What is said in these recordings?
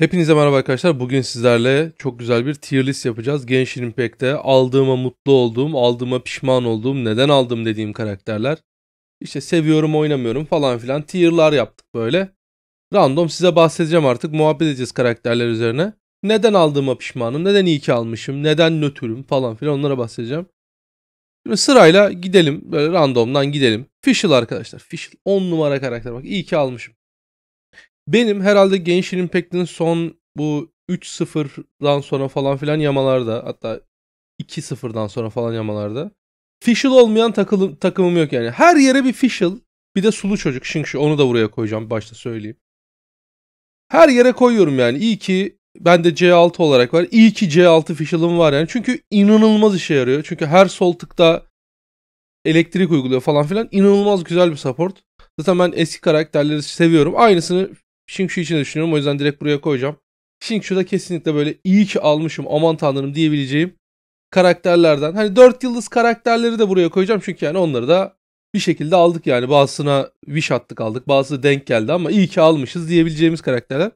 Hepinize merhaba arkadaşlar. Bugün sizlerle çok güzel bir tier list yapacağız. Genç Impact'te aldığıma mutlu olduğum, aldığıma pişman olduğum, neden aldım dediğim karakterler. İşte seviyorum, oynamıyorum falan filan tier'lar yaptık böyle. Random size bahsedeceğim artık. Muhabbet edeceğiz karakterler üzerine. Neden aldığıma pişmanım, neden iyi ki almışım, neden nötrüm falan filan onlara bahsedeceğim. Şimdi sırayla gidelim. Böyle randomdan gidelim. Fischl arkadaşlar. Fischl 10 numara karakter. Bak iyi ki almışım. Benim herhalde Genshin Impact'in son bu 3-0'dan sonra falan filan yamalarda hatta 2-0'dan sonra falan yamalarda Fischl olmayan takılım, takımım yok yani. Her yere bir Fischl bir de sulu çocuk Şinkşi onu da buraya koyacağım başta söyleyeyim. Her yere koyuyorum yani. İyi ki ben de C6 olarak var. İyi ki C6 Fischl'ım var yani. Çünkü inanılmaz işe yarıyor. Çünkü her sol tıkta elektrik uyguluyor falan filan. İnanılmaz güzel bir support. Zaten ben eski karakterleri seviyorum. Aynısını Shinkshu için de düşünüyorum. O yüzden direkt buraya koyacağım. Shinkshu'da kesinlikle böyle iyi ki almışım aman tanrım diyebileceğim karakterlerden. Hani 4 yıldız karakterleri de buraya koyacağım. Çünkü yani onları da bir şekilde aldık yani. Bazısına wish attık aldık. Bazısı denk geldi ama iyi ki almışız diyebileceğimiz karakterler.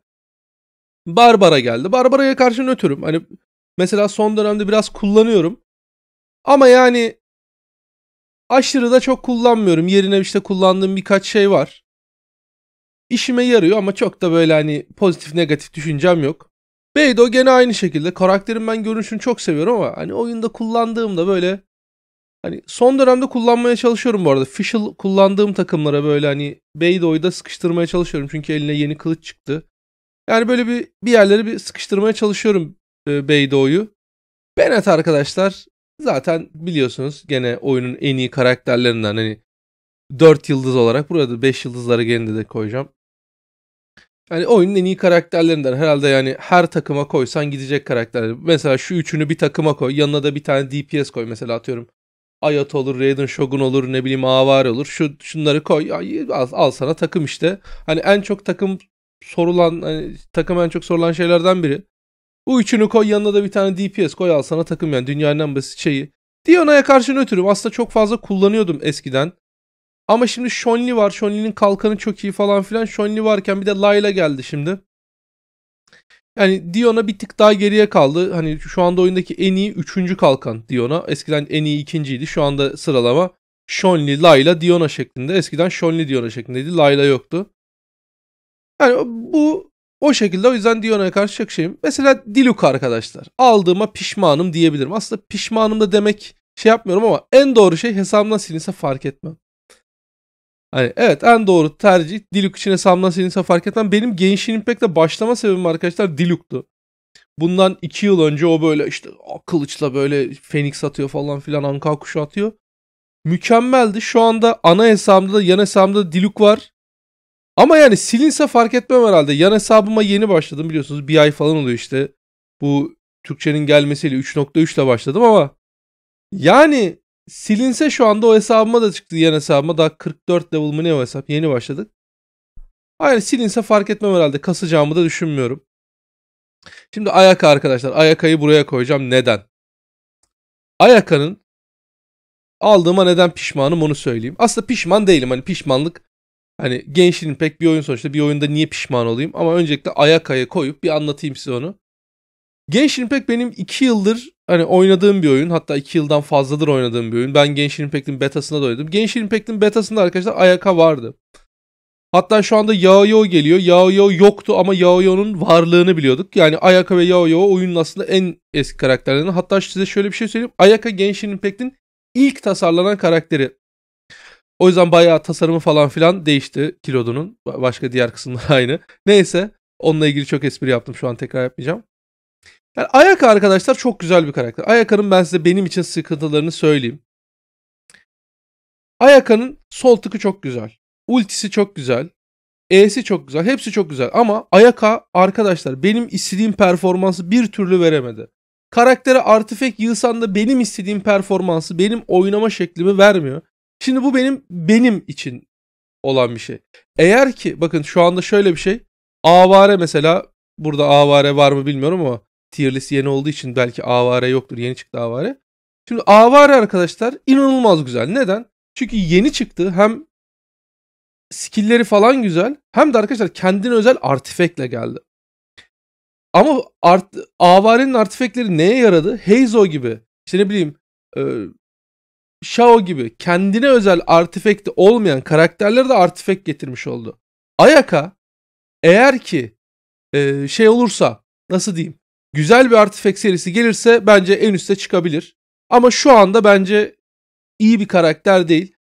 Barbara geldi. Barbara'ya karşı nötrüm. Hani mesela son dönemde biraz kullanıyorum. Ama yani aşırı da çok kullanmıyorum. Yerine işte kullandığım birkaç şey var. İşime yarıyor ama çok da böyle hani pozitif negatif düşüncem yok. Beydo gene aynı şekilde. Karakterin ben görünüşünü çok seviyorum ama hani oyunda kullandığımda böyle hani son dönemde kullanmaya çalışıyorum bu arada. Fischl kullandığım takımlara böyle hani Beydo'yu da sıkıştırmaya çalışıyorum. Çünkü eline yeni kılıç çıktı. Yani böyle bir bir yerlere bir sıkıştırmaya çalışıyorum e, Beydo'yu. Bennett arkadaşlar zaten biliyorsunuz gene oyunun en iyi karakterlerinden hani 4 yıldız olarak burada 5 yıldızları gelinde de koyacağım. Yani oyunun en iyi karakterlerinden herhalde yani her takıma koysan gidecek karakterler. Mesela şu üçünü bir takıma koy. Yanına da bir tane DPS koy mesela atıyorum. Ayat olur, Raiden Shogun olur, ne bileyim Avar olur. Şu şunları koy. Al, al sana takım işte. Hani en çok takım sorulan hani takım en çok sorulan şeylerden biri. Bu üçünü koy yanına da bir tane DPS koy al sana takım yani dünyanın en basit şeyi. Diona'ya karşı nötrüm. Aslında çok fazla kullanıyordum eskiden. Ama şimdi Shonli var. Shonli'nin kalkanı çok iyi falan filan. Shonli varken bir de Layla geldi şimdi. Yani Dion'a bir tık daha geriye kaldı. Hani şu anda oyundaki en iyi üçüncü kalkan Dion'a. Eskiden en iyi ikinciydi. Şu anda sıralama Shonli, Layla, Dion'a şeklinde. Eskiden Shonli, Dion'a şeklindeydi. Layla yoktu. Yani bu o şekilde o yüzden Dion'a karşı çok şeyim. Mesela Diluc arkadaşlar. Aldığıma pişmanım diyebilirim. Aslında pişmanım da demek şey yapmıyorum ama en doğru şey hesabımdan silinse fark etmem. Hani evet en doğru tercih Diluc içine Sam'dan silinse fark etmem. Benim Genshin Impact'le başlama sebebim arkadaşlar Diluc'tu. Bundan 2 yıl önce o böyle işte o kılıçla böyle Phoenix atıyor falan filan Anka kuşu atıyor. Mükemmeldi. Şu anda ana hesabımda da yan hesabımda da Diluc var. Ama yani silinsa fark etmem herhalde. Yan hesabıma yeni başladım biliyorsunuz. Bir ay falan oluyor işte. Bu Türkçenin gelmesiyle 3.3 ile başladım ama yani Silinse şu anda o hesabıma da çıktı yan hesabıma. Daha 44 level mı ne o hesap? Yeni başladık. Aynen silinse fark etmem herhalde. Kasacağımı da düşünmüyorum. Şimdi Ayaka arkadaşlar. Ayaka'yı buraya koyacağım. Neden? Ayaka'nın aldığıma neden pişmanım onu söyleyeyim. Aslında pişman değilim. Hani pişmanlık hani gençliğin pek bir oyun sonuçta. Bir oyunda niye pişman olayım? Ama öncelikle Ayaka'yı koyup bir anlatayım size onu. Genshin Impact benim 2 yıldır hani oynadığım bir oyun. Hatta 2 yıldan fazladır oynadığım bir oyun. Ben Genshin Impact'in betasına da oynadım. Genshin Impact'in betasında arkadaşlar Ayaka vardı. Hatta şu anda Yaoyo geliyor. Yaoyo yoktu ama Yaoyo'nun varlığını biliyorduk. Yani Ayaka ve Yaoyo oyunun aslında en eski karakterlerinden. Hatta size şöyle bir şey söyleyeyim. Ayaka Genshin Impact'in ilk tasarlanan karakteri. O yüzden bayağı tasarımı falan filan değişti Kilodu'nun. Başka diğer kısımlar aynı. Neyse onunla ilgili çok espri yaptım şu an tekrar yapmayacağım. Yani Ayaka arkadaşlar çok güzel bir karakter. Ayaka'nın ben size benim için sıkıntılarını söyleyeyim. Ayaka'nın sol tıkı çok güzel. Ultisi çok güzel. E'si çok güzel. Hepsi çok güzel. Ama Ayaka arkadaşlar benim istediğim performansı bir türlü veremedi. Karaktere artifek yığsan da benim istediğim performansı, benim oynama şeklimi vermiyor. Şimdi bu benim benim için olan bir şey. Eğer ki bakın şu anda şöyle bir şey. Avare mesela burada avare var mı bilmiyorum ama tier list yeni olduğu için belki Avare yoktur. Yeni çıktı Avare. Şimdi Avare arkadaşlar inanılmaz güzel. Neden? Çünkü yeni çıktı. Hem skill'leri falan güzel. Hem de arkadaşlar kendine özel artifekle geldi. Ama art, avarenin artifekleri neye yaradı? Heizo gibi, işte ne bileyim e, Shao gibi kendine özel artifekti olmayan karakterlere de artifek getirmiş oldu. Ayaka eğer ki e, şey olursa nasıl diyeyim güzel bir Artifact serisi gelirse bence en üste çıkabilir. Ama şu anda bence iyi bir karakter değil.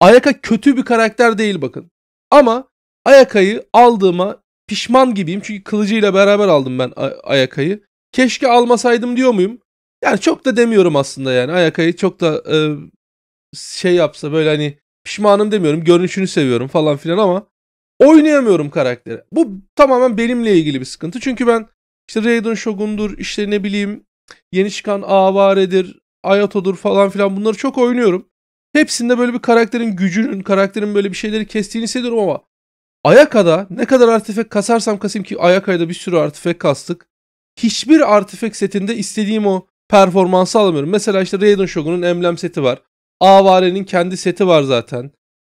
Ayaka kötü bir karakter değil bakın. Ama Ayaka'yı aldığıma pişman gibiyim. Çünkü kılıcıyla beraber aldım ben Ayaka'yı. Keşke almasaydım diyor muyum? Yani çok da demiyorum aslında yani. Ayaka'yı çok da e, şey yapsa böyle hani pişmanım demiyorum. Görünüşünü seviyorum falan filan ama oynayamıyorum karakteri. Bu tamamen benimle ilgili bir sıkıntı. Çünkü ben işte Raiden Shogun'dur, işte ne bileyim yeni çıkan Avare'dir, Ayato'dur falan filan bunları çok oynuyorum. Hepsinde böyle bir karakterin gücünün, karakterin böyle bir şeyleri kestiğini hissediyorum ama Ayaka'da ne kadar artefek kasarsam kasayım ki Ayaka'da bir sürü artefek kastık. Hiçbir artefek setinde istediğim o performansı alamıyorum. Mesela işte Raiden Shogun'un emblem seti var. Avare'nin kendi seti var zaten.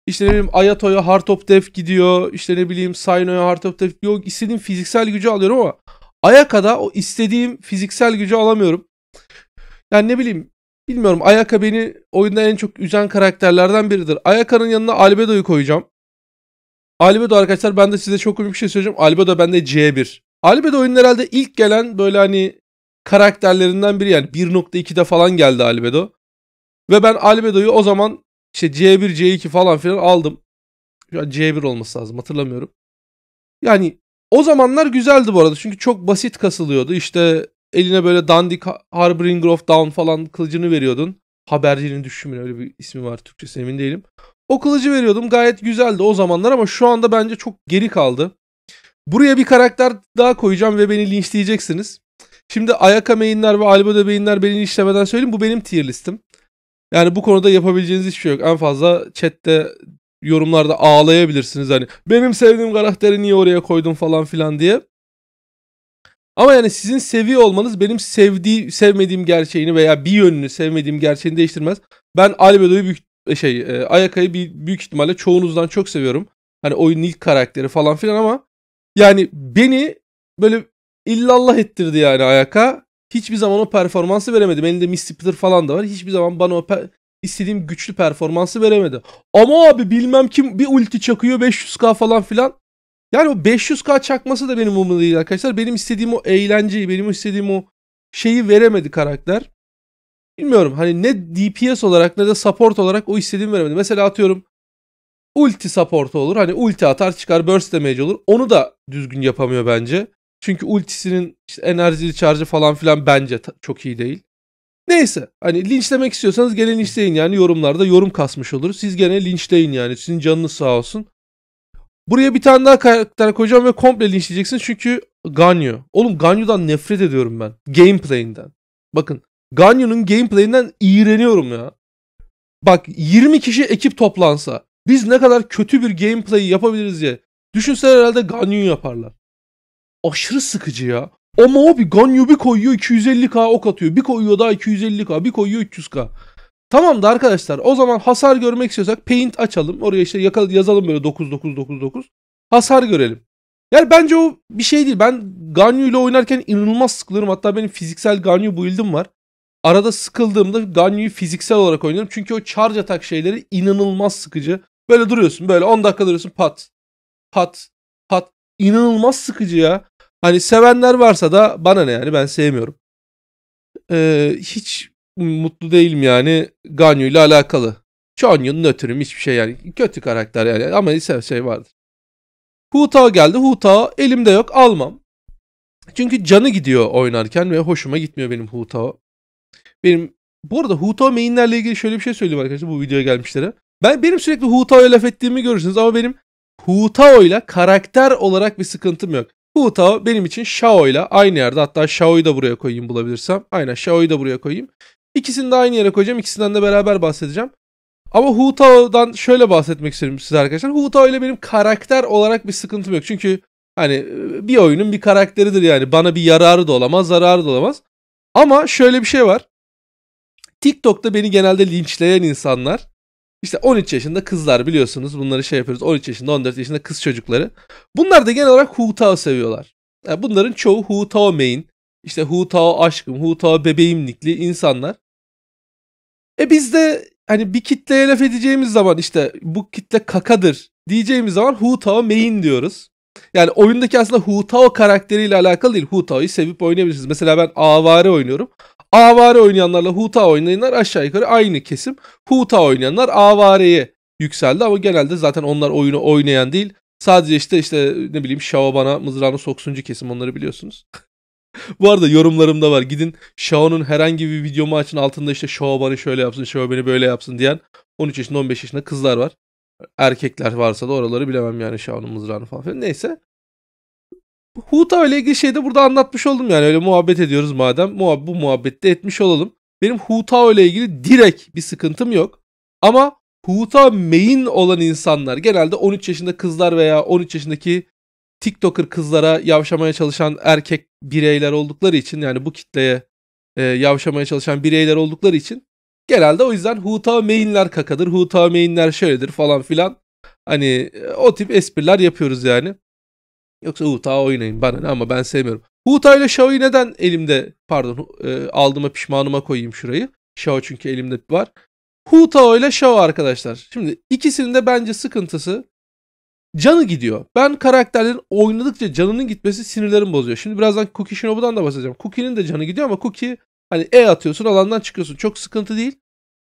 İşte ne bileyim Ayato'ya Heart of Death gidiyor. İşte ne bileyim Saino'ya Heart of Death gidiyor. İstediğim fiziksel gücü alıyorum ama Ayaka da o istediğim fiziksel gücü alamıyorum. Yani ne bileyim bilmiyorum Ayaka beni oyunda en çok üzen karakterlerden biridir. Ayaka'nın yanına Albedo'yu koyacağım. Albedo arkadaşlar ben de size çok komik bir şey söyleyeceğim. Albedo bende C1. Albedo oyunun herhalde ilk gelen böyle hani karakterlerinden biri yani 1.2'de falan geldi Albedo. Ve ben Albedo'yu o zaman işte C1, C2 falan filan aldım. Şu an C1 olması lazım hatırlamıyorum. Yani o zamanlar güzeldi bu arada çünkü çok basit kasılıyordu. İşte eline böyle dandik Harbinger of Dawn falan kılıcını veriyordun. Habercinin düşümün öyle bir ismi var Türkçesi emin değilim. O kılıcı veriyordum gayet güzeldi o zamanlar ama şu anda bence çok geri kaldı. Buraya bir karakter daha koyacağım ve beni linçleyeceksiniz. Şimdi Ayaka Main'ler ve Albedo Bey'inler beni linçlemeden söyleyeyim bu benim tier listim. Yani bu konuda yapabileceğiniz hiçbir şey yok. En fazla chatte yorumlarda ağlayabilirsiniz hani benim sevdiğim karakteri niye oraya koydun falan filan diye. Ama yani sizin seviyor olmanız benim sevdiği sevmediğim gerçeğini veya bir yönünü sevmediğim gerçeğini değiştirmez. Ben Albedo'yu büyük e, şey e, Ayaka'yı büyük ihtimalle çoğunuzdan çok seviyorum. Hani oyunun ilk karakteri falan filan ama yani beni böyle illallah ettirdi yani Ayaka. Hiçbir zaman o performansı veremedim. Elinde Miss Splitter falan da var. Hiçbir zaman bana o istediğim güçlü performansı veremedi. Ama abi bilmem kim bir ulti çakıyor 500k falan filan. Yani o 500k çakması da benim umurumda değil arkadaşlar. Benim istediğim o eğlenceyi, benim istediğim o şeyi veremedi karakter. Bilmiyorum hani ne DPS olarak ne de support olarak o istediğimi veremedi. Mesela atıyorum ulti support olur. Hani ulti atar çıkar burst damage olur. Onu da düzgün yapamıyor bence. Çünkü ultisinin işte enerjili charge'ı falan filan bence çok iyi değil. Neyse hani linçlemek istiyorsanız gene linçleyin yani yorumlarda yorum kasmış olur. Siz gene linçleyin yani sizin canınız sağ olsun. Buraya bir tane daha karakter koyacağım ve komple linçleyeceksiniz çünkü Ganyu. Oğlum Ganyu'dan nefret ediyorum ben. Gameplay'inden. Bakın Ganyu'nun gameplay'inden iğreniyorum ya. Bak 20 kişi ekip toplansa biz ne kadar kötü bir gameplay yapabiliriz diye. Düşünsen herhalde Ganyu yaparlar. Aşırı sıkıcı ya. Ama o bir Ganyu bir koyuyor 250k ok atıyor. Bir koyuyor daha 250k. Bir koyuyor 300k. Tamam da arkadaşlar o zaman hasar görmek istiyorsak paint açalım. Oraya işte yakal yazalım böyle 9999. Hasar görelim. Yani bence o bir şey değil. Ben Ganyu ile oynarken inanılmaz sıkılırım. Hatta benim fiziksel Ganyu build'im var. Arada sıkıldığımda Ganyu'yu fiziksel olarak oynuyorum. Çünkü o charge atak şeyleri inanılmaz sıkıcı. Böyle duruyorsun böyle 10 dakika duruyorsun pat. Pat. Pat. İnanılmaz sıkıcı ya. Hani sevenler varsa da bana ne yani ben sevmiyorum. Ee, hiç mutlu değilim yani Ganyu ile alakalı. Chonyu'nun ötürüm hiçbir şey yani. Kötü karakter yani ama ise şey vardır. Hu Tao geldi. Hu Tao elimde yok almam. Çünkü canı gidiyor oynarken ve hoşuma gitmiyor benim Hu Tao. Benim bu arada Hu Tao mainlerle ilgili şöyle bir şey söyleyeyim arkadaşlar bu videoya gelmişlere. Ben benim sürekli Hu Tao'ya laf ettiğimi görürsünüz ama benim Hu Tao ile karakter olarak bir sıkıntım yok. Huatao benim için Shao ile aynı yerde. Hatta Shao'yu da buraya koyayım bulabilirsem. Aynen Shao'yu da buraya koyayım. İkisini de aynı yere koyacağım. İkisinden de beraber bahsedeceğim. Ama Hu Tao'dan şöyle bahsetmek istiyorum size arkadaşlar. Hu Tao ile benim karakter olarak bir sıkıntım yok. Çünkü hani bir oyunun bir karakteridir yani. Bana bir yararı da olamaz, zararı da olamaz. Ama şöyle bir şey var. TikTok'ta beni genelde linçleyen insanlar işte 13 yaşında kızlar biliyorsunuz bunları şey yapıyoruz. 13 yaşında 14 yaşında kız çocukları. Bunlar da genel olarak Hu Tao seviyorlar. Yani bunların çoğu Hu Tao main. İşte Hu Tao aşkım, Hu Tao bebeğimlikli insanlar. E biz de hani bir kitleye laf edeceğimiz zaman işte bu kitle kakadır diyeceğimiz zaman Hu Tao main diyoruz. Yani oyundaki aslında Hu Tao karakteriyle alakalı değil. Hu Tao'yu sevip oynayabilirsiniz. Mesela ben Avare oynuyorum. Avare oynayanlarla Huta oynayanlar aşağı yukarı aynı kesim. Huta oynayanlar Avare'ye yükseldi ama genelde zaten onlar oyunu oynayan değil. Sadece işte işte ne bileyim Şaoban'a mızrağını soksuncu kesim onları biliyorsunuz. Bu arada yorumlarımda var. Gidin Şao'nun herhangi bir videomu açın altında işte Şaoban'ı şöyle yapsın, Şaoban'ı böyle yapsın diyen 13 yaşında 15 yaşında kızlar var. Erkekler varsa da oraları bilemem yani Şao'nun mızrağını falan filan. Neyse. Huta ile ilgili şeyde burada anlatmış oldum yani öyle muhabbet ediyoruz madem muhab bu muhabbette etmiş olalım. Benim Huta ile ilgili direkt bir sıkıntım yok. Ama Huta main olan insanlar genelde 13 yaşında kızlar veya 13 yaşındaki TikToker kızlara yavşamaya çalışan erkek bireyler oldukları için yani bu kitleye e, yavşamaya çalışan bireyler oldukları için genelde o yüzden Huta mainler kakadır, Huta mainler şöyledir falan filan. Hani e, o tip espriler yapıyoruz yani. Yoksa Huta oynayın bana ne ama ben sevmiyorum. Huta ile Shao'yu neden elimde pardon e, aldığıma pişmanıma koyayım şurayı. Shao çünkü elimde var. Huta ile Shao arkadaşlar. Şimdi ikisinin de bence sıkıntısı canı gidiyor. Ben karakterlerin oynadıkça canının gitmesi sinirlerim bozuyor. Şimdi birazdan Cookie Shinobu'dan da bahsedeceğim. Cookie'nin de canı gidiyor ama Cookie hani E atıyorsun alandan çıkıyorsun. Çok sıkıntı değil.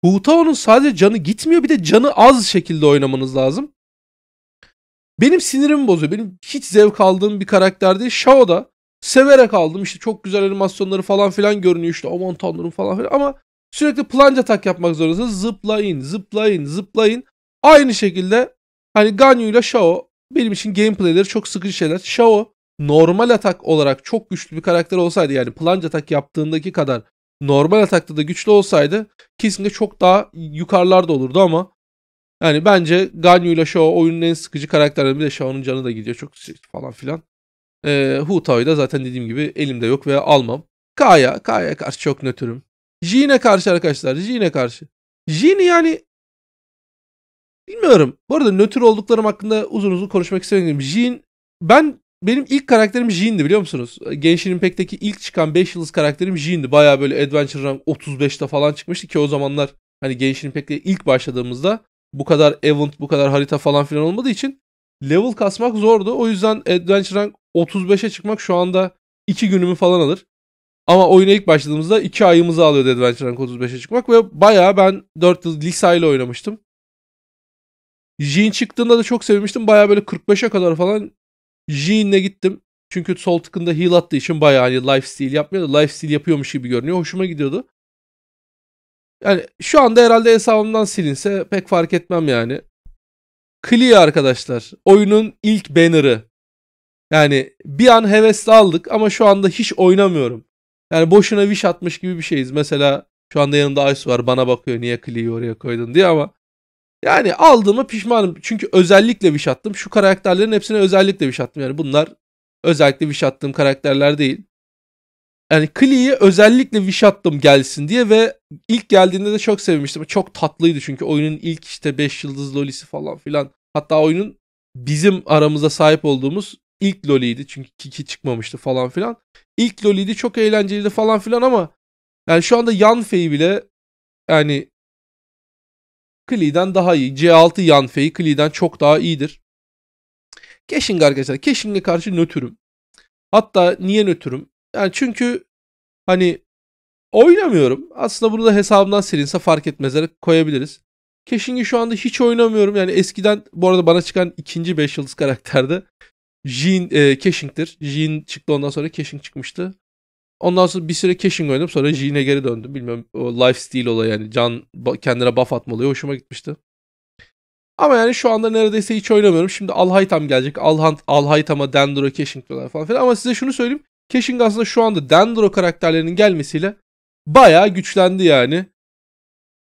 Hutao'nun sadece canı gitmiyor bir de canı az şekilde oynamanız lazım. Benim sinirimi bozuyor. Benim hiç zevk aldığım bir karakter değil. Shao da severek aldım. İşte çok güzel animasyonları falan filan görünüyor işte. Aman tanrım falan filan ama sürekli planca tak yapmak zorundasınız. Zıplayın, zıplayın, zıplayın. Aynı şekilde hani Ganyu ile Shao benim için gameplayleri çok sıkıcı şeyler. Shao normal atak olarak çok güçlü bir karakter olsaydı yani planca atak yaptığındaki kadar normal atakta da güçlü olsaydı kesinlikle çok daha yukarılarda olurdu ama yani bence Ganyu ile Shaw oyunun en sıkıcı karakterleri. Bir de Shaw'un canı da gidiyor çok falan filan. E, Hu Tao'yu da zaten dediğim gibi elimde yok veya almam. Kaya, Kaya karşı çok nötrüm. Jine karşı arkadaşlar, Jine karşı. Jine yani bilmiyorum. Bu arada nötr olduklarım hakkında uzun uzun konuşmak istemiyorum. Jin ben benim ilk karakterim Jin'di biliyor musunuz? Genshin Impact'teki ilk çıkan 5 yıldız karakterim Jin'di. Baya böyle Adventure Rank 35'te falan çıkmıştı ki o zamanlar hani Genshin Impact'e ilk başladığımızda bu kadar event, bu kadar harita falan filan olmadığı için level kasmak zordu. O yüzden Adventure Rank 35'e çıkmak şu anda 2 günümü falan alır. Ama oyuna ilk başladığımızda 2 ayımızı alıyordu Adventure Rank 35'e çıkmak ve bayağı ben 4 yıl lise ile oynamıştım. Jin çıktığında da çok sevmiştim. Bayağı böyle 45'e kadar falan Jin'le gittim. Çünkü sol tıkında heal attığı için bayağı hani lifesteal yapmıyor da lifesteal yapıyormuş gibi görünüyor. Hoşuma gidiyordu. Yani şu anda herhalde hesabımdan silinse pek fark etmem yani. Clea arkadaşlar. Oyunun ilk banner'ı. Yani bir an hevesle aldık ama şu anda hiç oynamıyorum. Yani boşuna wish atmış gibi bir şeyiz. Mesela şu anda yanımda Ice var bana bakıyor niye Clea'yı oraya koydun diye ama yani aldığımı pişmanım. Çünkü özellikle wish attım. Şu karakterlerin hepsine özellikle wish attım. Yani bunlar özellikle wish attığım karakterler değil yani Klee'yi özellikle wish attım gelsin diye ve ilk geldiğinde de çok sevmiştim. Çok tatlıydı çünkü oyunun ilk işte 5 yıldız lolisi falan filan. Hatta oyunun bizim aramızda sahip olduğumuz ilk loliydi. Çünkü Kiki çıkmamıştı falan filan. İlk loliydi çok eğlenceliydi falan filan ama yani şu anda Yanfei bile yani Klee'den daha iyi. C6 Yanfei Klee'den çok daha iyidir. Keşing arkadaşlar. Keşing'e karşı nötrüm. Hatta niye nötrüm? Yani çünkü hani oynamıyorum. Aslında bunu da hesabımdan silinse fark etmezlere koyabiliriz. Cashing'i şu anda hiç oynamıyorum. Yani eskiden bu arada bana çıkan ikinci 5 yıldız karakterdi Jin e, Cashing'tir. Jean çıktı ondan sonra Cashing çıkmıştı. Ondan sonra bir süre Cashing oynadım sonra Jin'e geri döndüm. bilmem o Steal olayı yani can kendine buff atma olayı hoşuma gitmişti. Ama yani şu anda neredeyse hiç oynamıyorum. Şimdi Alhaytam gelecek. Alhan, Alhaytam'a Dendro Caching falan filan. Ama size şunu söyleyeyim. Cashing aslında şu anda Dendro karakterlerinin gelmesiyle bayağı güçlendi yani.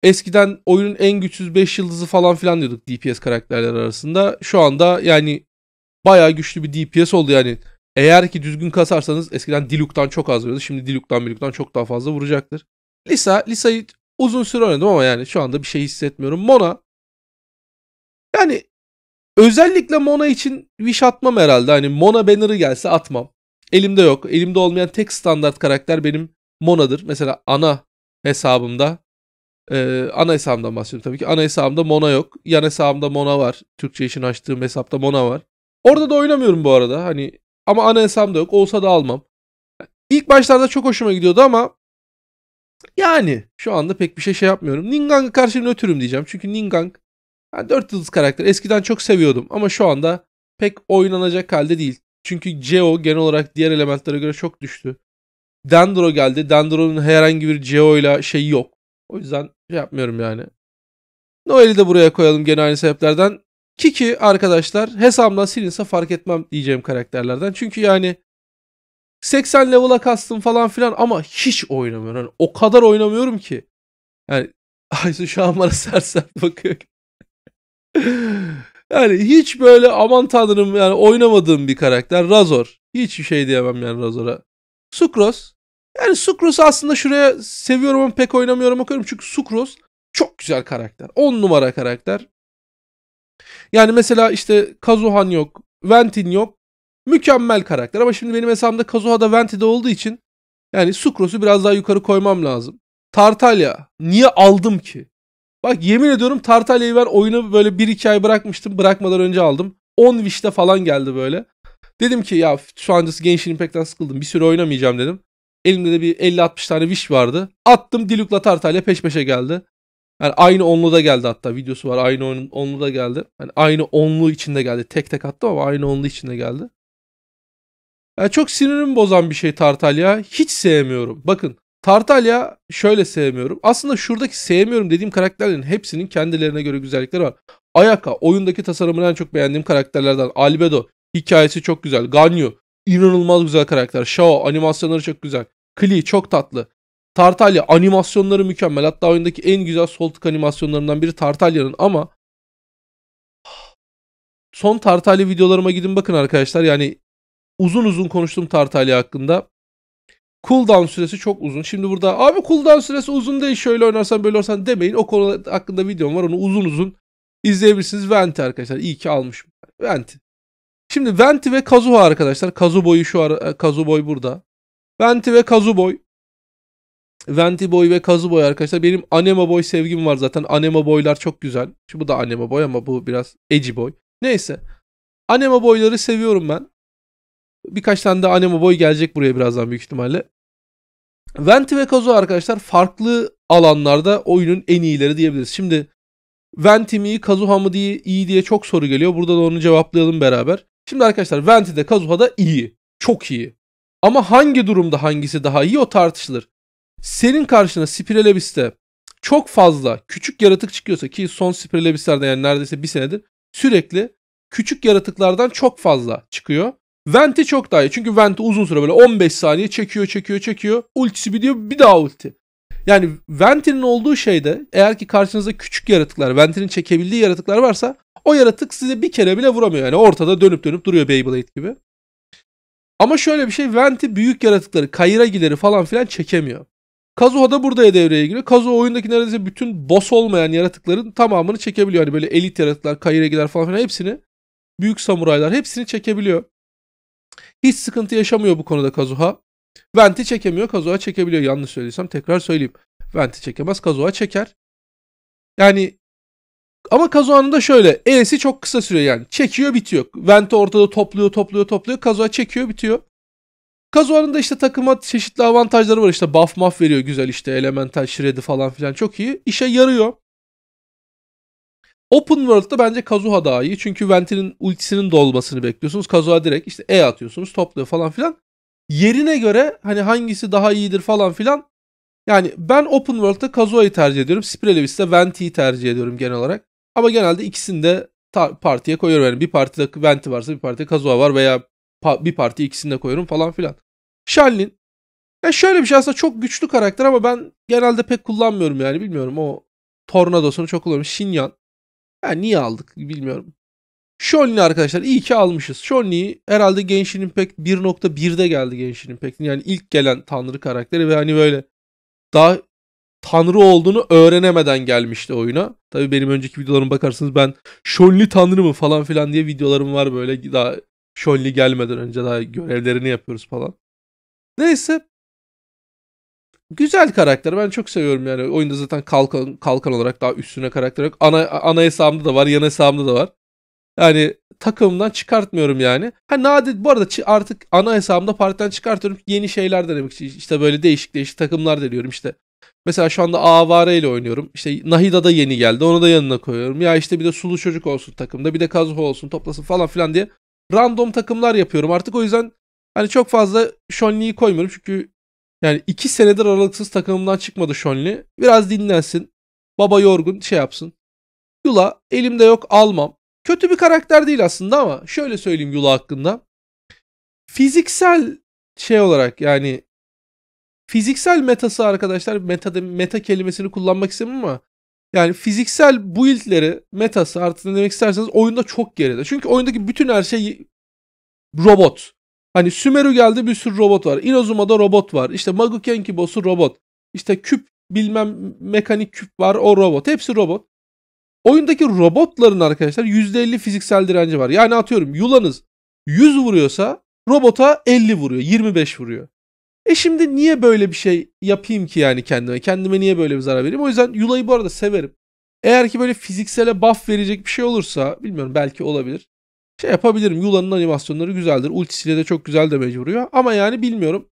Eskiden oyunun en güçsüz 5 yıldızı falan filan diyorduk DPS karakterler arasında. Şu anda yani bayağı güçlü bir DPS oldu yani. Eğer ki düzgün kasarsanız eskiden Diluc'tan çok az vuruyordu. Şimdi Diluc'tan Diluc'tan çok daha fazla vuracaktır. Lisa, Lisa'yı uzun süre oynadım ama yani şu anda bir şey hissetmiyorum. Mona yani özellikle Mona için wish atmam herhalde. Hani Mona banner'ı gelse atmam. Elimde yok. Elimde olmayan tek standart karakter benim Mona'dır. Mesela ana hesabımda e, ana hesabımdan bahsediyorum tabii ki. Ana hesabımda Mona yok. Yan hesabımda Mona var. Türkçe için açtığım hesapta Mona var. Orada da oynamıyorum bu arada. Hani ama ana hesabımda yok. Olsa da almam. İlk başlarda çok hoşuma gidiyordu ama yani şu anda pek bir şey şey yapmıyorum. Ningang'a karşı nötrüm diyeceğim. Çünkü Ningang yani 4 yıldız karakter. Eskiden çok seviyordum ama şu anda pek oynanacak halde değil. Çünkü Geo genel olarak diğer elementlere göre çok düştü. Dendro geldi. Dendro'nun herhangi bir Geo ile şeyi yok. O yüzden şey yapmıyorum yani. Noel'i de buraya koyalım gene aynı sebeplerden. Kiki arkadaşlar hesabla silinse fark etmem diyeceğim karakterlerden. Çünkü yani 80 level'a kastım falan filan ama hiç oynamıyorum. Yani o kadar oynamıyorum ki. Yani Aysu şu an bana sersert bakıyor. Yani hiç böyle aman tanrım yani oynamadığım bir karakter Razor. Hiçbir şey diyemem yani Razor'a. Sucros Yani Sucros aslında şuraya seviyorum ama pek oynamıyorum bakıyorum. Çünkü Sucros çok güzel karakter. 10 numara karakter. Yani mesela işte Kazuhan yok. Ventin yok. Mükemmel karakter ama şimdi benim hesabımda Kazuha da de olduğu için yani Sucros'u biraz daha yukarı koymam lazım. Tartalya niye aldım ki? Bak yemin ediyorum Tartalya'yı ben oyunu böyle 1-2 ay bırakmıştım. Bırakmadan önce aldım. 10 Wish'te falan geldi böyle. Dedim ki ya şu an Genshin Impact'ten sıkıldım. Bir süre oynamayacağım dedim. Elimde de bir 50-60 tane Wish vardı. Attım Diluc'la Tartalya peş peşe geldi. Yani aynı onlu da geldi hatta videosu var. Aynı on, onlu da geldi. Yani aynı onlu içinde geldi. Tek tek attım ama aynı onlu içinde geldi. Yani çok sinirimi bozan bir şey Tartalya. Hiç sevmiyorum. Bakın Tartalya şöyle sevmiyorum. Aslında şuradaki sevmiyorum dediğim karakterlerin hepsinin kendilerine göre güzellikleri var. Ayaka oyundaki tasarımını en çok beğendiğim karakterlerden. Albedo hikayesi çok güzel. Ganyu inanılmaz güzel karakter. Shao animasyonları çok güzel. Klee çok tatlı. Tartalya animasyonları mükemmel. Hatta oyundaki en güzel sol tık animasyonlarından biri Tartalya'nın ama son Tartalya videolarıma gidin bakın arkadaşlar. Yani uzun uzun konuştum Tartalya hakkında. Cooldown süresi çok uzun. Şimdi burada abi cooldown süresi uzun değil şöyle oynarsan böyle oynarsan demeyin. O konu hakkında videom var onu uzun uzun izleyebilirsiniz. Venti arkadaşlar iyi ki almışım. Venti. Şimdi Venti ve Kazuha arkadaşlar. Kazuboy'u şu ara e, Kazuboy burada. Venti ve Kazuboy. Venti Boy ve boy arkadaşlar. Benim Anema Boy sevgim var zaten. Anema Boylar çok güzel. Şimdi bu da Anema Boy ama bu biraz Eci Boy. Neyse. Anema Boyları seviyorum ben. Birkaç tane de Anema Boy gelecek buraya birazdan büyük ihtimalle. Venti ve Kazu arkadaşlar farklı alanlarda oyunun en iyileri diyebiliriz. Şimdi Venti mi Kazuha mı diye iyi diye çok soru geliyor. Burada da onu cevaplayalım beraber. Şimdi arkadaşlar Venti de Kazuha da iyi. Çok iyi. Ama hangi durumda hangisi daha iyi o tartışılır. Senin karşına Spirelebis'te çok fazla küçük yaratık çıkıyorsa ki son Spirelebis'lerde yani neredeyse bir senedir sürekli küçük yaratıklardan çok fazla çıkıyor. Vent'i çok daha iyi. Çünkü Vent'i uzun süre böyle 15 saniye çekiyor çekiyor çekiyor. Ultisi biliyor bir daha ulti. Yani Vent'in olduğu şeyde eğer ki karşınızda küçük yaratıklar, Vent'in çekebildiği yaratıklar varsa o yaratık size bir kere bile vuramıyor. Yani ortada dönüp dönüp duruyor Beyblade gibi. Ama şöyle bir şey Vent'i büyük yaratıkları, gileri falan filan çekemiyor. Kazuha da burada devreye giriyor. Kazuha oyundaki neredeyse bütün boss olmayan yaratıkların tamamını çekebiliyor. Hani böyle elit yaratıklar, giler falan filan hepsini. Büyük samuraylar hepsini çekebiliyor. Hiç sıkıntı yaşamıyor bu konuda Kazuha. Vent'i çekemiyor. Kazuha çekebiliyor. Yanlış söylediysem tekrar söyleyeyim. Vent'i çekemez. Kazuha çeker. Yani ama Kazuha'nın da şöyle. E'si çok kısa süre yani. Çekiyor bitiyor. Vent'i ortada topluyor topluyor topluyor. Kazuha çekiyor bitiyor. Kazuha'nın da işte takıma çeşitli avantajları var. İşte buff maf veriyor güzel işte. Elemental shred'i falan filan çok iyi. İşe yarıyor. Open World'da bence Kazuha daha iyi. Çünkü Venti'nin ultisinin dolmasını bekliyorsunuz. Kazuha direkt işte E atıyorsunuz topluyor falan filan. Yerine göre hani hangisi daha iyidir falan filan. Yani ben Open World'da Kazuha'yı tercih ediyorum. Sprelevis'te Venti'yi tercih ediyorum genel olarak. Ama genelde ikisini de partiye koyuyorum. Yani bir partide Venti varsa bir partide Kazuha var veya pa bir parti ikisini de koyuyorum falan filan. Shanlin. Ya şöyle bir şey aslında çok güçlü karakter ama ben genelde pek kullanmıyorum yani bilmiyorum o tornadosunu çok kullanıyorum. Shinyan. Ya niye aldık bilmiyorum. Şonli arkadaşlar iyi ki almışız. Şonli herhalde Genshin Impact 1.1'de geldi Genshin Impact'in. Yani ilk gelen tanrı karakteri ve hani böyle daha tanrı olduğunu öğrenemeden gelmişti oyuna. Tabii benim önceki videolarıma bakarsınız ben Şonli tanrı mı falan filan diye videolarım var böyle daha Şonli gelmeden önce daha görevlerini yapıyoruz falan. Neyse Güzel karakter. Ben çok seviyorum yani. Oyunda zaten kalkan, kalkan olarak daha üstüne karakter yok. Ana, ana hesabımda da var, yan hesabımda da var. Yani takımdan çıkartmıyorum yani. Ha nadir bu arada artık ana hesabımda partiden çıkartıyorum. Yeni şeyler denemek için işte böyle değişik değişik takımlar deniyorum işte. Mesela şu anda Avare ile oynuyorum. İşte Nahida da yeni geldi. Onu da yanına koyuyorum. Ya işte bir de Sulu çocuk olsun takımda. Bir de Kazuho olsun toplasın falan filan diye. Random takımlar yapıyorum. Artık o yüzden hani çok fazla Shonli'yi koymuyorum. Çünkü yani iki senedir aralıksız takımından çıkmadı Şonli. Biraz dinlensin. Baba yorgun şey yapsın. Yula elimde yok almam. Kötü bir karakter değil aslında ama şöyle söyleyeyim Yula hakkında. Fiziksel şey olarak yani fiziksel metası arkadaşlar meta, meta kelimesini kullanmak istemem ama yani fiziksel build'leri metası artık ne demek isterseniz oyunda çok geride. Çünkü oyundaki bütün her şey robot. Hani Sümeru geldi bir sürü robot var. Inazuma'da robot var. İşte Magukenki boss'u robot. İşte küp bilmem mekanik küp var o robot. Hepsi robot. Oyundaki robotların arkadaşlar %50 fiziksel direnci var. Yani atıyorum yılanız 100 vuruyorsa robota 50 vuruyor, 25 vuruyor. E şimdi niye böyle bir şey yapayım ki yani kendime? Kendime niye böyle bir zarar vereyim? O yüzden Yula'yı bu arada severim. Eğer ki böyle fiziksele buff verecek bir şey olursa bilmiyorum belki olabilir şey yapabilirim. Yula'nın animasyonları güzeldir. Ultisiyle de çok güzel damage vuruyor. Ama yani bilmiyorum.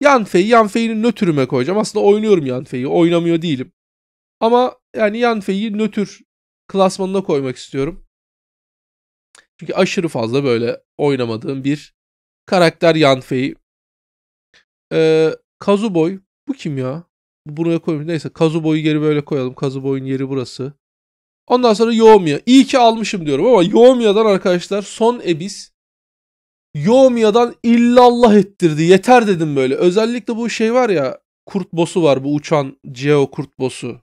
Yanfei, Yanfei'nin nötrüme koyacağım. Aslında oynuyorum Yanfei'yi. Oynamıyor değilim. Ama yani Yanfei'yi nötr klasmanına koymak istiyorum. Çünkü aşırı fazla böyle oynamadığım bir karakter Yanfei. Ee, Kazuboy. Bu kim ya? Buraya koyayım. Neyse Kazuboy'u geri böyle koyalım. Kazuboy'un yeri burası. Ondan sonra Yomiya. İyi ki almışım diyorum ama Yomiya'dan arkadaşlar son ebis Yoğumya'dan illallah ettirdi. Yeter dedim böyle. Özellikle bu şey var ya kurt bosu var bu uçan Geo kurt bosu.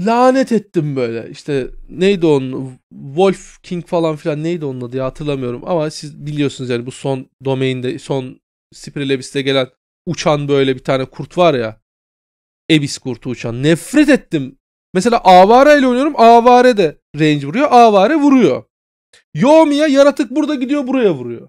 Lanet ettim böyle. İşte neydi onun Wolf King falan filan neydi onun adı ya hatırlamıyorum. Ama siz biliyorsunuz yani bu son domainde son Spirelebis'te gelen uçan böyle bir tane kurt var ya. Ebis kurtu uçan. Nefret ettim Mesela avare ile oynuyorum. Avare de range vuruyor. Avare vuruyor. Yomiya yaratık burada gidiyor buraya vuruyor.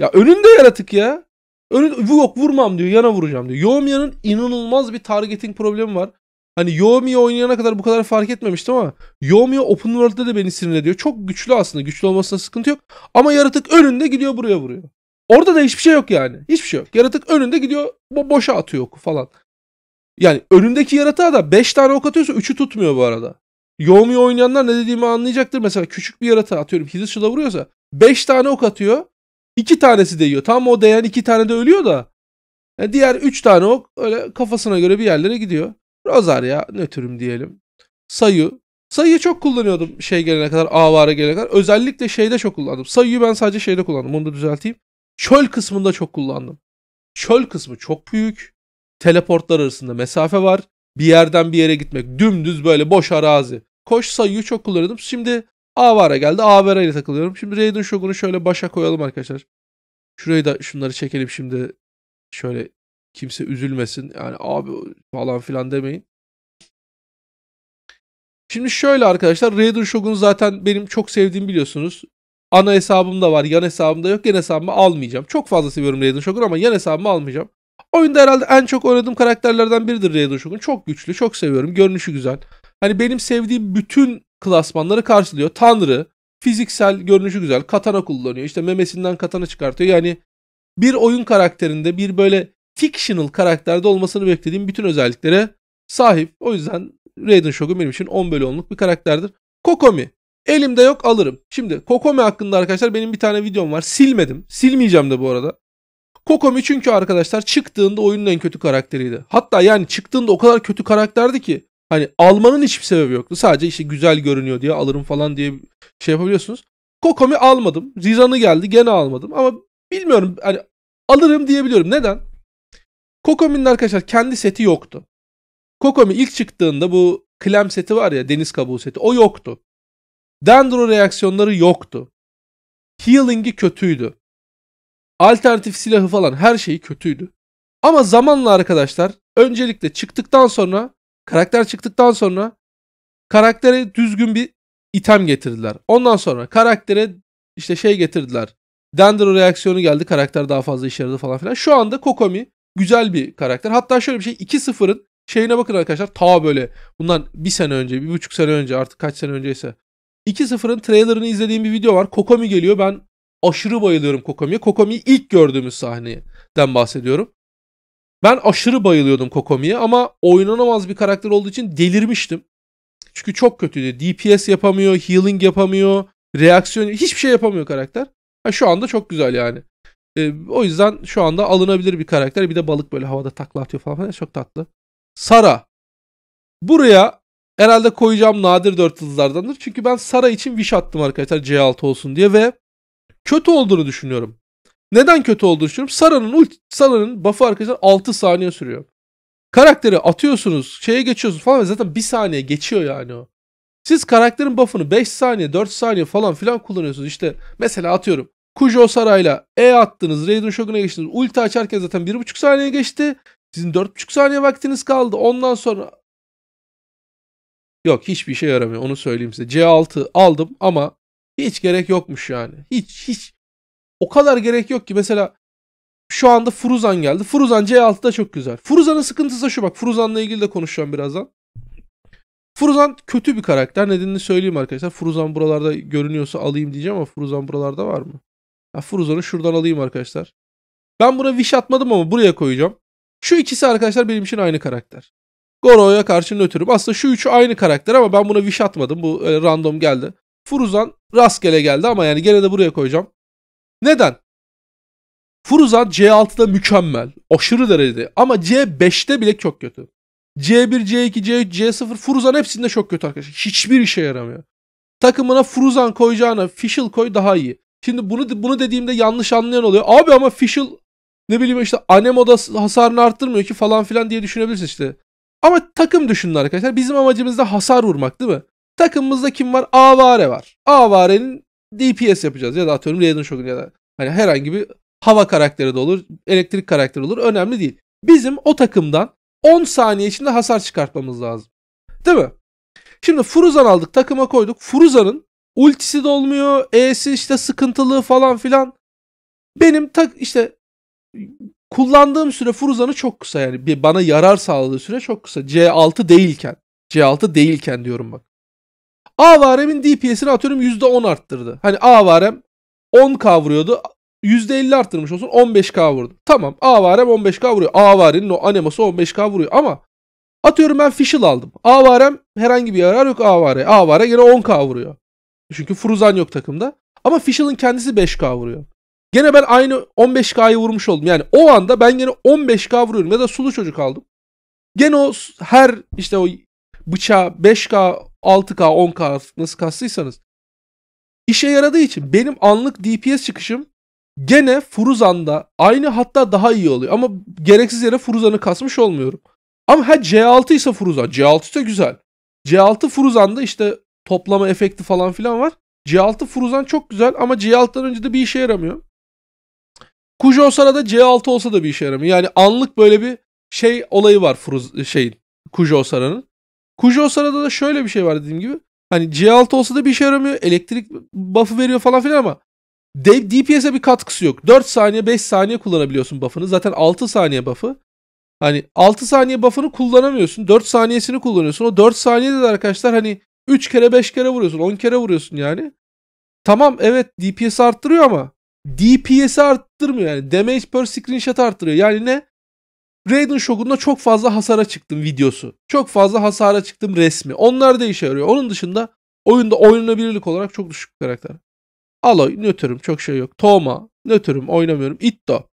Ya önünde yaratık ya. Önün, yok vurmam diyor yana vuracağım diyor. Yomiya'nın inanılmaz bir targeting problemi var. Hani Yomiya oynayana kadar bu kadar fark etmemiştim ama Yomiya open world'da da beni sinir ediyor. Çok güçlü aslında. Güçlü olmasına sıkıntı yok. Ama yaratık önünde gidiyor buraya vuruyor. Orada da hiçbir şey yok yani. Hiçbir şey yok. Yaratık önünde gidiyor bo boşa atıyor falan. Yani önündeki yaratığa da 5 tane ok atıyorsa 3'ü tutmuyor bu arada. Yoğumuyu oynayanlar ne dediğimi anlayacaktır. Mesela küçük bir yaratığa atıyorum Hiddishill'a vuruyorsa 5 tane ok atıyor. 2 tanesi değiyor. Tam o değen 2 tane de ölüyor da. Yani diğer 3 tane ok öyle kafasına göre bir yerlere gidiyor. Rosaria nötrüm diyelim. Sayı. Sayıyı çok kullanıyordum şey gelene kadar, avara gelene kadar. Özellikle şeyde çok kullandım. Sayıyı ben sadece şeyde kullandım. Onu da düzelteyim. Çöl kısmında çok kullandım. Çöl kısmı çok büyük teleportlar arasında mesafe var. Bir yerden bir yere gitmek dümdüz böyle boş arazi. Koş sayıyı çok kullanıyordum. Şimdi Avara geldi. Avara ile takılıyorum. Şimdi Raiden Shogun'u şöyle başa koyalım arkadaşlar. Şurayı da şunları çekelim şimdi. Şöyle kimse üzülmesin. Yani abi falan filan demeyin. Şimdi şöyle arkadaşlar Raiden Shogun zaten benim çok sevdiğim biliyorsunuz. Ana hesabımda var, yan hesabımda yok. Yan hesabımı almayacağım. Çok fazla seviyorum Raiden Shogun ama yan hesabımı almayacağım. Oyunda herhalde en çok oynadığım karakterlerden biridir Raiden Shogun. Çok güçlü, çok seviyorum. Görünüşü güzel. Hani benim sevdiğim bütün klasmanları karşılıyor. Tanrı, fiziksel görünüşü güzel. Katana kullanıyor. İşte memesinden katana çıkartıyor. Yani bir oyun karakterinde bir böyle fictional karakterde olmasını beklediğim bütün özelliklere sahip. O yüzden Raiden Shogun benim için 10 bölü 10'luk bir karakterdir. Kokomi. Elimde yok alırım. Şimdi Kokomi hakkında arkadaşlar benim bir tane videom var. Silmedim. Silmeyeceğim de bu arada. Kokomi çünkü arkadaşlar çıktığında oyunun en kötü karakteriydi. Hatta yani çıktığında o kadar kötü karakterdi ki hani almanın hiçbir sebebi yoktu. Sadece işte güzel görünüyor diye alırım falan diye şey yapabiliyorsunuz. Kokomi almadım. Riza'nı geldi gene almadım ama bilmiyorum hani alırım diyebiliyorum. Neden? Kokomi'nin arkadaşlar kendi seti yoktu. Kokomi ilk çıktığında bu klem seti var ya deniz kabuğu seti o yoktu. Dendro reaksiyonları yoktu. Healing'i kötüydü alternatif silahı falan her şeyi kötüydü. Ama zamanla arkadaşlar öncelikle çıktıktan sonra karakter çıktıktan sonra karaktere düzgün bir item getirdiler. Ondan sonra karaktere işte şey getirdiler. Dendro reaksiyonu geldi. Karakter daha fazla işe yaradı falan filan. Şu anda Kokomi güzel bir karakter. Hatta şöyle bir şey 2-0'ın şeyine bakın arkadaşlar. Ta böyle bundan bir sene önce, bir buçuk sene önce artık kaç sene önceyse. 2-0'ın trailerını izlediğim bir video var. Kokomi geliyor. Ben aşırı bayılıyorum Kokomi'ye. Kokomi'yi ilk gördüğümüz sahneden bahsediyorum. Ben aşırı bayılıyordum Kokomi'ye ama oynanamaz bir karakter olduğu için delirmiştim. Çünkü çok kötüydü. DPS yapamıyor, healing yapamıyor, reaksiyon hiçbir şey yapamıyor karakter. Ha, şu anda çok güzel yani. E, o yüzden şu anda alınabilir bir karakter. Bir de balık böyle havada takla atıyor falan. falan. Çok tatlı. Sara. Buraya herhalde koyacağım nadir 4 yıldızlardandır. Çünkü ben Sara için wish attım arkadaşlar C6 olsun diye ve kötü olduğunu düşünüyorum. Neden kötü olduğunu düşünüyorum? Sara'nın ult, Sara'nın buff'ı arkadaşlar 6 saniye sürüyor. Karakteri atıyorsunuz, şeye geçiyorsunuz falan zaten 1 saniye geçiyor yani o. Siz karakterin buff'ını 5 saniye, 4 saniye falan filan kullanıyorsunuz. İşte mesela atıyorum. Kujo Sara'yla E attınız, Raiden Shogun'a geçtiniz. Ulti açarken zaten 1,5 saniye geçti. Sizin 4,5 saniye vaktiniz kaldı. Ondan sonra Yok hiçbir şey yaramıyor onu söyleyeyim size. C6 aldım ama hiç gerek yokmuş yani. Hiç hiç. O kadar gerek yok ki mesela şu anda Furuzan geldi. Furuzan c da çok güzel. Furuzan'ın sıkıntısı da şu bak. Furuzan'la ilgili de konuşacağım birazdan. Furuzan kötü bir karakter. Nedenini söyleyeyim arkadaşlar. Furuzan buralarda görünüyorsa alayım diyeceğim ama Furuzan buralarda var mı? Ya Furuzan'ı şuradan alayım arkadaşlar. Ben buna wish atmadım ama buraya koyacağım. Şu ikisi arkadaşlar benim için aynı karakter. Goro'ya karşı nötrüm. Aslında şu üçü aynı karakter ama ben buna wish atmadım. Bu e, random geldi. Furuzan rastgele geldi ama yani gene de buraya koyacağım. Neden? Furuzan C6'da mükemmel. Aşırı derecede. Ama C5'te bile çok kötü. C1, C2, C3, C0 Furuzan hepsinde çok kötü arkadaşlar. Hiçbir işe yaramıyor. Takımına Furuzan koyacağına Fischl koy daha iyi. Şimdi bunu bunu dediğimde yanlış anlayan oluyor. Abi ama Fischl ne bileyim işte Anemo'da hasarını arttırmıyor ki falan filan diye düşünebilirsin işte. Ama takım düşünün arkadaşlar. Bizim amacımız da hasar vurmak değil mi? Takımımızda kim var? Avare var. Avare'nin DPS yapacağız ya da atıyorum Raiden Shogun ya da hani herhangi bir hava karakteri de olur, elektrik karakteri olur. Önemli değil. Bizim o takımdan 10 saniye içinde hasar çıkartmamız lazım. Değil mi? Şimdi Furuzan aldık takıma koyduk. Furuzan'ın ultisi dolmuyor, E'si işte sıkıntılı falan filan. Benim tak işte kullandığım süre Furuzan'ı çok kısa yani. Bir bana yarar sağladığı süre çok kısa. C6 değilken. C6 değilken diyorum bak. Avaremin DPS'ini atıyorum %10 arttırdı. Hani Avarem 10 kavuruyordu, vuruyordu. %50 arttırmış olsun 15k vurdu. Tamam Avarem 15k vuruyor. Avarenin o aneması 15k vuruyor ama atıyorum ben Fischl aldım. Avarem herhangi bir yarar yok Avare. Avare gene 10k vuruyor. Çünkü Fruzan yok takımda. Ama Fischl'ın kendisi 5k vuruyor. Gene ben aynı 15k'yı vurmuş oldum. Yani o anda ben gene 15k vuruyorum ya da sulu çocuk aldım. Gene o her işte o bıçağı 5k 6K, 10K nasıl kastıysanız işe yaradığı için benim anlık DPS çıkışım gene Furuzan'da aynı hatta daha iyi oluyor. Ama gereksiz yere Furuzan'ı kasmış olmuyorum. Ama ha C6 ise Furuzan. C6 ise güzel. C6 Furuzan'da işte toplama efekti falan filan var. C6 Furuzan çok güzel ama C6'dan önce de bir işe yaramıyor. Kujo da C6 olsa da bir işe yaramıyor. Yani anlık böyle bir şey olayı var Furuz şeyin. Kujo Sara'nın. Kuji o sırada da şöyle bir şey var dediğim gibi. Hani C6 olsa da bir şey yaramıyor. Elektrik buff'ı veriyor falan filan ama DPS'e bir katkısı yok. 4 saniye 5 saniye kullanabiliyorsun buff'ını. Zaten 6 saniye buff'ı. Hani 6 saniye buff'ını kullanamıyorsun. 4 saniyesini kullanıyorsun. O 4 saniyede de arkadaşlar hani 3 kere 5 kere vuruyorsun. 10 kere vuruyorsun yani. Tamam evet DPS arttırıyor ama DPS arttırmıyor yani. Damage per screenshot arttırıyor. Yani ne? Raiden Shogun'da çok fazla hasara çıktım videosu. Çok fazla hasara çıktım resmi. Onlar da işe yarıyor. Onun dışında oyunda oynanabilirlik olarak çok düşük bir karakter. Aloy, nötrüm çok şey yok. Toma, nötrüm oynamıyorum. Itto.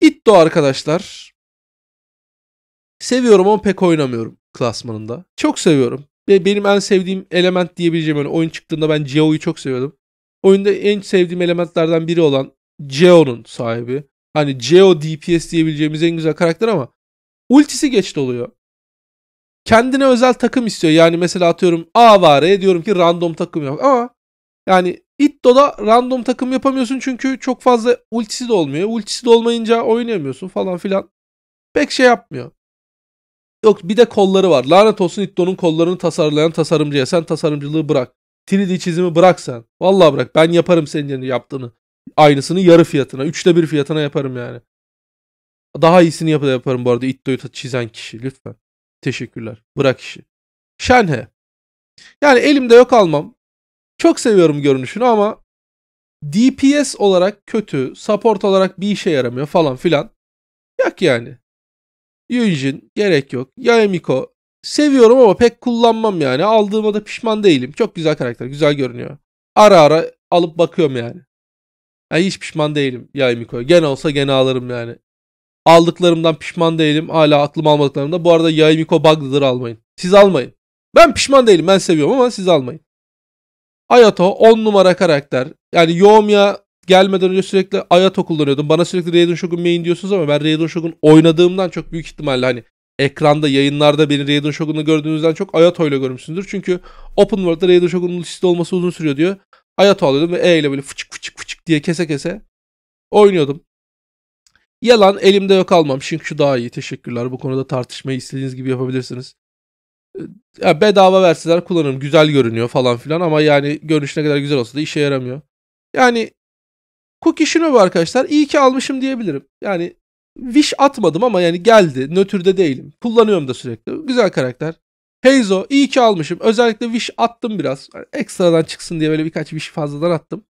Itto arkadaşlar. Seviyorum ama pek oynamıyorum klasmanında. Çok seviyorum. Benim en sevdiğim element diyebileceğim öyle. Hani oyun çıktığında ben Geo'yu çok seviyordum. Oyunda en sevdiğim elementlerden biri olan Geo'nun sahibi. Hani Geo DPS diyebileceğimiz en güzel karakter ama ultisi geç doluyor. Kendine özel takım istiyor. Yani mesela atıyorum A Avare'ye diyorum ki random takım yap. Ama yani Itto'da random takım yapamıyorsun çünkü çok fazla ultisi de olmuyor. Ultisi de olmayınca oynayamıyorsun falan filan. Pek şey yapmıyor. Yok bir de kolları var. Lanet olsun Itto'nun kollarını tasarlayan tasarımcıya. Sen tasarımcılığı bırak. 3D çizimi bırak sen. Vallahi bırak. Ben yaparım senin yaptığını aynısını yarı fiyatına, üçte bir fiyatına yaparım yani. Daha iyisini yap yaparım bu arada İtto'yu çizen kişi lütfen. Teşekkürler. Bırak işi. Şenhe. Yani elimde yok almam. Çok seviyorum görünüşünü ama DPS olarak kötü, support olarak bir işe yaramıyor falan filan. Yok yani. Yunjin gerek yok. Yayamiko seviyorum ama pek kullanmam yani. Aldığıma da pişman değilim. Çok güzel karakter, güzel görünüyor. Ara ara alıp bakıyorum yani. Yani hiç pişman değilim ya Gene olsa gene alırım yani. Aldıklarımdan pişman değilim. Hala aklım almadıklarımda. Bu arada yaymiko Miko almayın. Siz almayın. Ben pişman değilim. Ben seviyorum ama siz almayın. Ayato 10 numara karakter. Yani Yomiya gelmeden önce sürekli Ayato kullanıyordum. Bana sürekli Raiden Shogun main diyorsunuz ama ben Raiden Shogun oynadığımdan çok büyük ihtimalle hani ekranda yayınlarda beni Raiden Shogun'la gördüğünüzden çok Ayato ile görmüşsündür. Çünkü Open World'da Raiden Shogun'un listede olması uzun sürüyor diyor. Ayato alıyordum ve E ile böyle fıçık fıçık fıçık diye kese kese oynuyordum. Yalan elimde yok almam. Çünkü şu daha iyi. Teşekkürler. Bu konuda tartışmayı istediğiniz gibi yapabilirsiniz. Ee, ya bedava verseler kullanırım. Güzel görünüyor falan filan ama yani görünüşüne kadar güzel olsa da işe yaramıyor. Yani Cookie Shinobu arkadaşlar iyi ki almışım diyebilirim. Yani Wish atmadım ama yani geldi. Nötrde değilim. Kullanıyorum da sürekli. Güzel karakter. Heyzo iyi ki almışım. Özellikle Wish attım biraz. Yani ekstradan çıksın diye böyle birkaç Wish fazladan attım.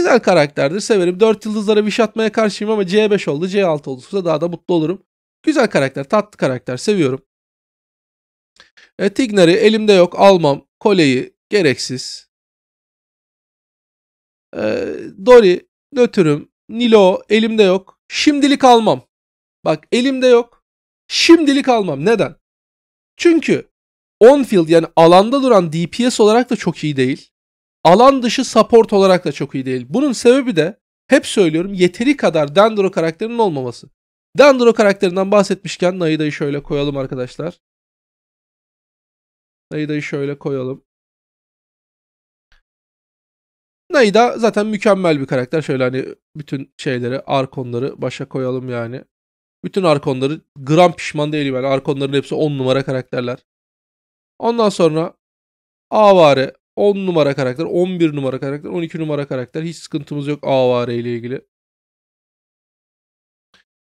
Güzel karakterdir severim. 4 yıldızlara bir atmaya karşıyım ama C5 oldu. C6 olursa daha da mutlu olurum. Güzel karakter, tatlı karakter seviyorum. E, Tignar'ı elimde yok almam. Koleyi gereksiz. E, Dori nötrüm. Nilo elimde yok. Şimdilik almam. Bak elimde yok. Şimdilik almam. Neden? Çünkü on field yani alanda duran DPS olarak da çok iyi değil alan dışı support olarak da çok iyi değil. Bunun sebebi de hep söylüyorum yeteri kadar Dendro karakterinin olmaması. Dendro karakterinden bahsetmişken Naida'yı şöyle koyalım arkadaşlar. Naida'yı şöyle koyalım. Naida zaten mükemmel bir karakter. Şöyle hani bütün şeyleri, arkonları başa koyalım yani. Bütün arkonları gram pişman değilim yani. Arkonların hepsi 10 numara karakterler. Ondan sonra Avare 10 numara karakter, 11 numara karakter, 12 numara karakter. Hiç sıkıntımız yok Avare ile ilgili.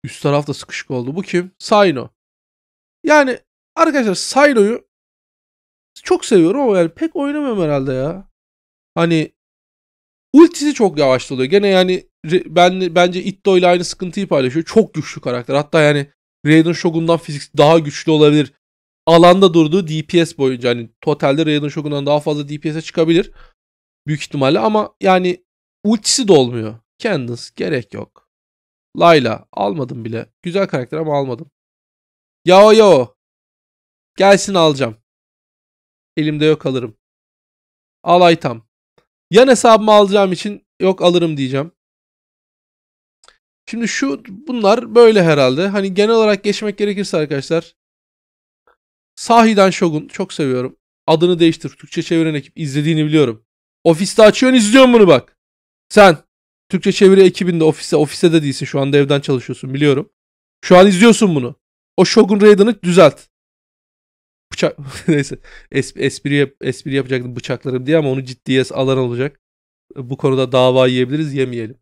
Üst tarafta sıkışık oldu. Bu kim? Sayno. Yani arkadaşlar Sayno'yu çok seviyorum ama yani pek oynamıyorum herhalde ya. Hani ultisi çok yavaş oluyor. Gene yani ben bence Itto ile aynı sıkıntıyı paylaşıyor. Çok güçlü karakter. Hatta yani Raiden Shogun'dan fizik daha güçlü olabilir alanda durduğu DPS boyunca hani totalde Raiden Shogun'dan daha fazla DPS'e çıkabilir. Büyük ihtimalle ama yani ultisi de olmuyor. Candace gerek yok. Layla almadım bile. Güzel karakter ama almadım. Yao Yao. Gelsin alacağım. Elimde yok alırım. Al Aytam. Yan hesabımı alacağım için yok alırım diyeceğim. Şimdi şu bunlar böyle herhalde. Hani genel olarak geçmek gerekirse arkadaşlar Sahiden Shogun çok seviyorum. Adını değiştir. Türkçe çeviren ekip izlediğini biliyorum. Ofiste açıyorsun izliyorsun bunu bak. Sen Türkçe çeviri ekibinde ofiste ofiste de değilsin şu anda evden çalışıyorsun biliyorum. Şu an izliyorsun bunu. O Shogun Raiden'ı düzelt. Bıçak neyse es, espri, yap, espri yapacaktım bıçaklarım diye ama onu ciddiye alan olacak. Bu konuda dava yiyebiliriz yemeyelim.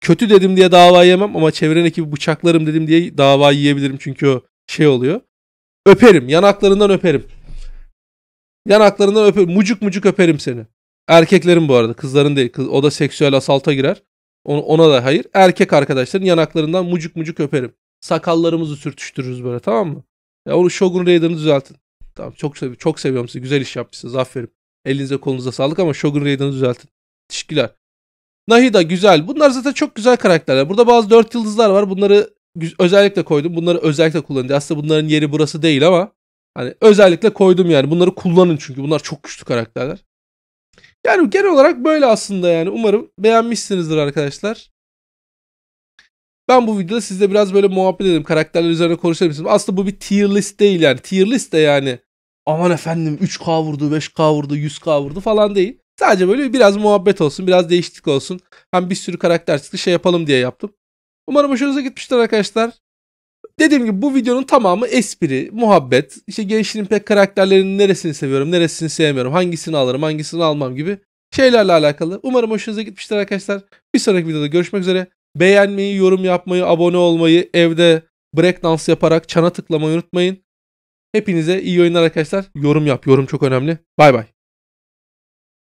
Kötü dedim diye dava yemem ama çeviren ekibi bıçaklarım dedim diye dava yiyebilirim çünkü o şey oluyor. Öperim. Yanaklarından öperim. Yanaklarından öperim. Mucuk mucuk öperim seni. Erkeklerin bu arada. Kızların değil. Kız, o da seksüel asalta girer. Ona da hayır. Erkek arkadaşların yanaklarından mucuk mucuk öperim. Sakallarımızı sürtüştürürüz böyle tamam mı? Ya onu Shogun Raider'ını düzeltin. Tamam çok sev çok seviyorum sizi. Güzel iş yapmışsınız. Aferin. Elinize kolunuza sağlık ama Shogun Raider'ını düzeltin. Teşekkürler. Nahida güzel. Bunlar zaten çok güzel karakterler. Burada bazı dört yıldızlar var. Bunları özellikle koydum. Bunları özellikle kullanın. Aslında bunların yeri burası değil ama hani özellikle koydum yani. Bunları kullanın çünkü bunlar çok güçlü karakterler. Yani genel olarak böyle aslında yani. Umarım beğenmişsinizdir arkadaşlar. Ben bu videoda sizle biraz böyle muhabbet edelim. Karakterler üzerine konuşalım. Aslında bu bir tier list değil yani. Tier list de yani aman efendim 3K vurdu, 5K vurdu, 100K vurdu falan değil. Sadece böyle biraz muhabbet olsun, biraz değişiklik olsun. Hem bir sürü karakter çıktı şey yapalım diye yaptım. Umarım hoşunuza gitmiştir arkadaşlar. Dediğim gibi bu videonun tamamı espri, muhabbet, işte gençliğin pek karakterlerinin neresini seviyorum, neresini sevmiyorum, hangisini alırım, hangisini almam gibi şeylerle alakalı. Umarım hoşunuza gitmiştir arkadaşlar. Bir sonraki videoda görüşmek üzere. Beğenmeyi, yorum yapmayı, abone olmayı, evde breakdance yaparak çana tıklamayı unutmayın. Hepinize iyi oyunlar arkadaşlar. Yorum yap, yorum çok önemli. Bay bay.